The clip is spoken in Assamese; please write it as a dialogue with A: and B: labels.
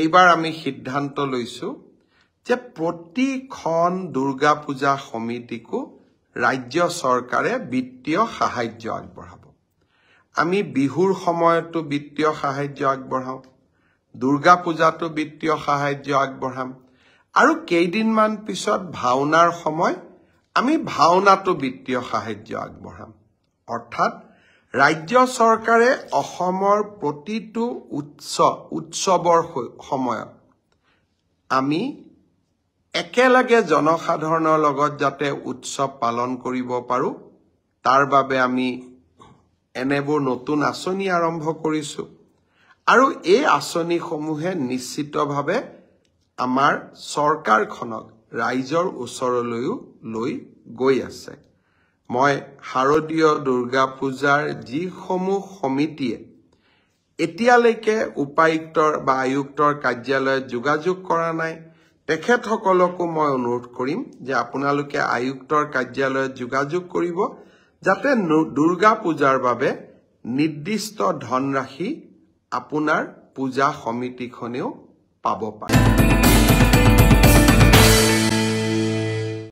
A: এইবাৰ আমি সিদ্ধান্ত লৈছো যে প্ৰতিখন দুৰ্গা পূজা সমিতিকো ৰাজ্য চৰকাৰে বিত্তীয় সাহাৰ্য আগবঢ়াব আমি বিহুৰ সময়তো বিত্তীয় সাহাৰ্য আগবঢ়াওঁ দুৰ্গা পূজাতো বিত্তীয় সাহাৰ্য আগবঢ়াম আৰু কেইদিনমান পিছত ভাওনাৰ সময় আমি ভাওনাটো বিত্তীয় সাহাৰ্য আগবঢ়াম অৰ্থাৎ ৰাজ্য চৰকাৰে অসমৰ প্ৰতিটো উৎস উৎসৱৰ সময়ত আমি একেলগে জনসাধাৰণৰ লগত যাতে উৎসৱ পালন কৰিব পাৰোঁ তাৰ বাবে আমি এনেবোৰ নতুন আঁচনি আৰম্ভ কৰিছোঁ আৰু এই আঁচনিসমূহে নিশ্চিতভাৱে আমাৰ চৰকাৰখনক ৰাইজৰ ওচৰলৈও লৈ গৈ আছে মই শাৰদীয় দুৰ্গা পূজাৰ যিসমূহ সমিতিয়ে এতিয়ালৈকে উপায়ুক্তৰ বা আয়ুক্তৰ কাৰ্যালয়ত যোগাযোগ কৰা নাই তেখেতসকলকো মই অনুৰোধ কৰিম যে আপোনালোকে আয়ুক্তৰ কাৰ্যালয়ত যোগাযোগ কৰিব যাতে দুৰ্গা পূজাৰ বাবে নিৰ্দিষ্ট ধনৰাশি আপোনাৰ পূজা সমিতিখনেও পাব পাৰে